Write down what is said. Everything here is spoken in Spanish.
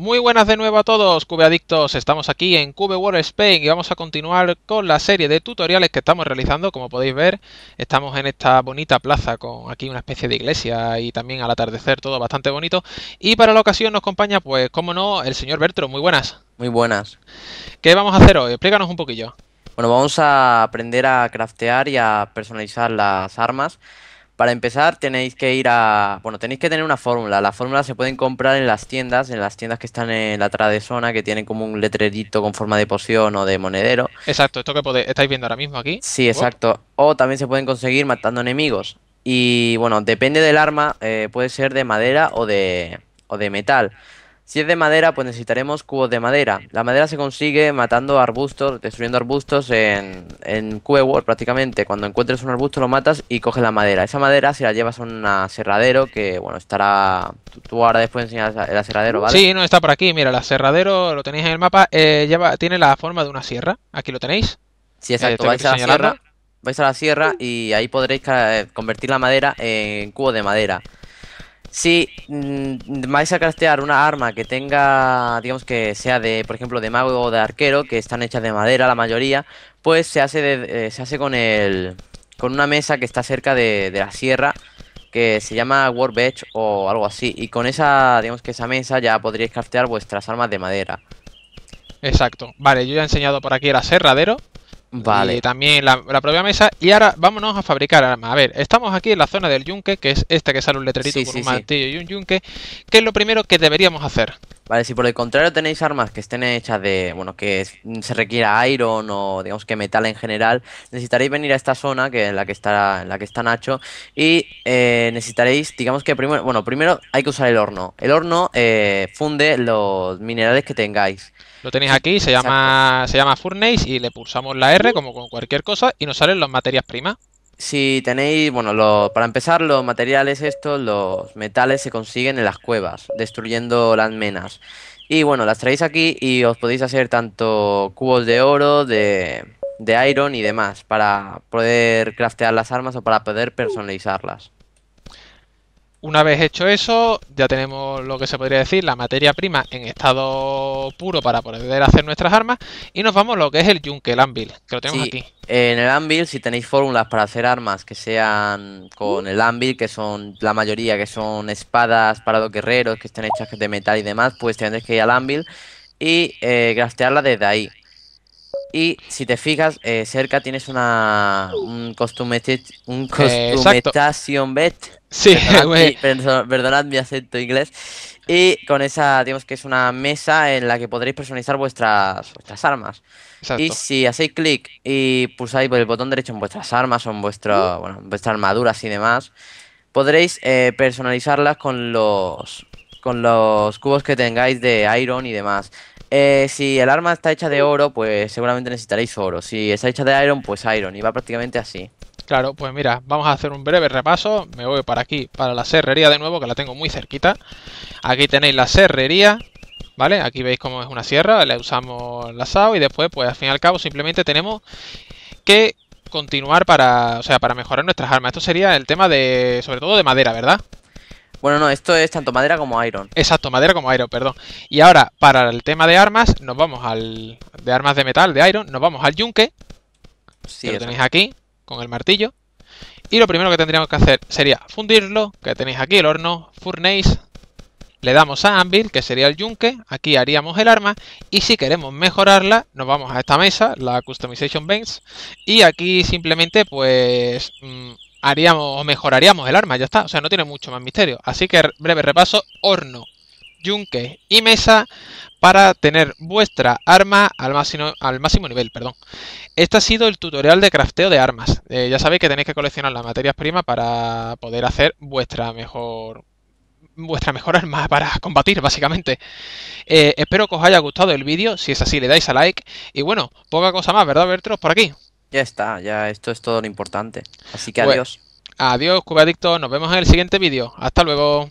Muy buenas de nuevo a todos, Adictos. Estamos aquí en Cube World Spain y vamos a continuar con la serie de tutoriales que estamos realizando. Como podéis ver, estamos en esta bonita plaza con aquí una especie de iglesia y también al atardecer todo bastante bonito. Y para la ocasión nos acompaña, pues, como no, el señor Bertro. Muy buenas. Muy buenas. ¿Qué vamos a hacer hoy? Explícanos un poquillo. Bueno, vamos a aprender a craftear y a personalizar las armas para empezar tenéis que ir a... Bueno, tenéis que tener una fórmula. Las fórmulas se pueden comprar en las tiendas, en las tiendas que están en la zona, que tienen como un letrerito con forma de poción o de monedero. Exacto, esto que estáis viendo ahora mismo aquí. Sí, exacto. O también se pueden conseguir matando enemigos. Y bueno, depende del arma, eh, puede ser de madera o de, o de metal. Si es de madera, pues necesitaremos cubos de madera. La madera se consigue matando arbustos, destruyendo arbustos en, en World, prácticamente. Cuando encuentres un arbusto lo matas y coges la madera. Esa madera si la llevas a un aserradero que, bueno, estará... Tú, ahora después enseñas el aserradero, ¿vale? Sí, no, está por aquí. Mira, el aserradero lo tenéis en el mapa. Eh, lleva, tiene la forma de una sierra. Aquí lo tenéis. Sí, exacto. Eh, vais a la sierra, vais a la sierra y ahí podréis eh, convertir la madera en cubo de madera. Si mm, vais a craftear una arma que tenga, digamos que sea de, por ejemplo, de mago o de arquero, que están hechas de madera la mayoría, pues se hace, eh, se hace con el, con una mesa que está cerca de, la sierra, que se llama Workbench o algo así, y con esa, digamos que esa mesa ya podríais craftear vuestras armas de madera. Exacto, vale, yo ya he enseñado por aquí el aserradero, Vale. también la, propia mesa. Y ahora vámonos a fabricar armas. A ver, estamos aquí en la zona del yunque, que es esta que sale un letrerito con un martillo y un yunque. ¿Qué es lo primero que deberíamos hacer? Vale, si por el contrario tenéis armas que estén hechas de, bueno, que se requiera iron o digamos que metal en general, necesitaréis venir a esta zona que en la que está, en la que está Nacho y eh, necesitaréis, digamos que primero, bueno, primero hay que usar el horno. El horno eh, funde los minerales que tengáis. Lo tenéis aquí, se llama, se llama Furnace y le pulsamos la R como con cualquier cosa y nos salen las materias primas. Si tenéis, bueno, para empezar, los materiales estos, los metales se consiguen en las cuevas, destruyendo las menas. Y bueno, las traéis aquí y os podéis hacer tanto cubos de oro, de, de iron y demás, para poder craftear las armas o para poder personalizarlas. Una vez hecho eso, ya tenemos lo que se podría decir la materia prima en estado puro para poder hacer nuestras armas y nos vamos a lo que es el yunque, el anvil, que lo tenemos aquí. En el anvil, si tenéis fórmulas para hacer armas que sean con el anvil, que son la mayoría, que son espadas para los guerreros, que estén hechas de metal y demás, pues tendréis que ir al anvil y eh, desde ahí. Y si te fijas, eh, cerca tienes una un costume un bet. Eh, sí, güey. Perdonad, mi acento inglés. Y con esa, digamos que es una mesa en la que podréis personalizar vuestras, vuestras armas. Y si hacéis clic y pulsáis por el botón derecho en vuestras armas o en, vuestro, uh. bueno, vuestras armaduras y demás, podréis eh, personalizarlas con los, con los cubos que tengáis de iron y demás. Eh, si el arma está hecha de oro, pues seguramente necesitaréis oro. Si está hecha de iron, pues iron. Y va prácticamente así. Claro, pues mira, vamos a hacer un breve repaso. Me voy para aquí, para la serrería de nuevo, que la tengo muy cerquita. Aquí tenéis la serrería, ¿vale? Aquí veis cómo es una sierra, la usamos la y después, pues al fin y al cabo, simplemente tenemos que continuar para, o sea, para mejorar nuestras armas. Esto sería el tema de, sobre todo de madera, ¿verdad? Bueno, no, esto es tanto madera como iron. Exacto, madera como iron, perdón. Y ahora, para el tema de armas, nos vamos al... De armas de metal, de iron, nos vamos al yunque. Sí, que lo tenéis aquí, con el martillo. Y lo primero que tendríamos que hacer sería fundirlo, que tenéis aquí el horno, furnace. Le damos a anvil, que sería el yunque. Aquí haríamos el arma. Y si queremos mejorarla, nos vamos a esta mesa, la customization bench. Y aquí simplemente, pues... Mm, haríamos o mejoraríamos el arma, ya está. O sea, no tiene mucho más misterio. Así que breve repaso, horno, yunque y mesa para tener vuestra arma al máximo, al máximo nivel. Perdón. Este ha sido el tutorial de crafteo de armas. Eh, ya sabéis que tenéis que coleccionar las materias primas para poder hacer vuestra mejor vuestra mejor arma para combatir, básicamente. Eh, espero que os haya gustado el vídeo. Si es así, le dais a like. Y bueno, poca cosa más, ¿verdad, verteros Por aquí. Ya está, ya esto es todo lo importante. Así que pues, adiós. Adiós, cubadicto. Nos vemos en el siguiente vídeo. Hasta luego.